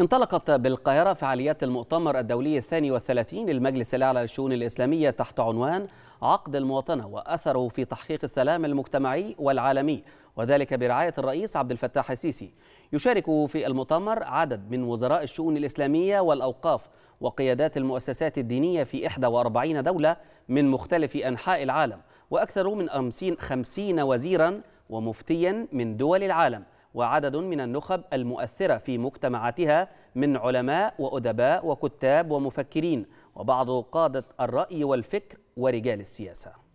انطلقت بالقاهرة فعاليات المؤتمر الدولي الثاني والثلاثين للمجلس الأعلى للشؤون الإسلامية تحت عنوان عقد المواطنة وأثره في تحقيق السلام المجتمعي والعالمي وذلك برعاية الرئيس عبد الفتاح السيسي يشارك في المؤتمر عدد من وزراء الشؤون الإسلامية والأوقاف وقيادات المؤسسات الدينية في 41 دولة من مختلف أنحاء العالم وأكثر من 50 وزيرا ومفتيا من دول العالم وعدد من النخب المؤثرة في مجتمعاتها من علماء وأدباء وكتاب ومفكرين وبعض قادة الرأي والفكر ورجال السياسة